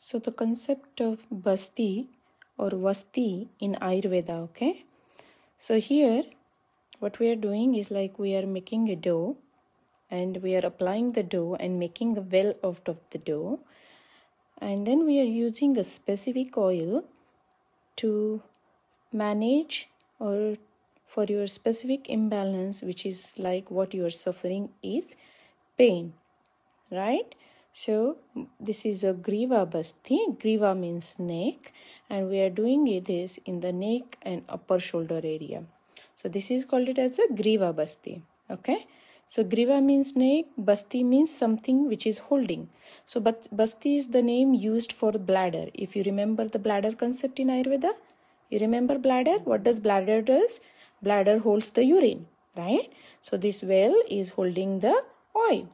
So the concept of basti or vasti in Ayurveda, okay? So here what we are doing is like we are making a dough and we are applying the dough and making a well out of the dough and then we are using a specific oil to manage or for your specific imbalance which is like what you are suffering is pain right so this is a Griva Basti. Griva means neck and we are doing this in the neck and upper shoulder area. So this is called it as a Griva Basti. Okay. So Griva means neck, Basti means something which is holding. So but Basti is the name used for bladder. If you remember the bladder concept in Ayurveda, you remember bladder? What does bladder does? Bladder holds the urine, right? So this well is holding the oil.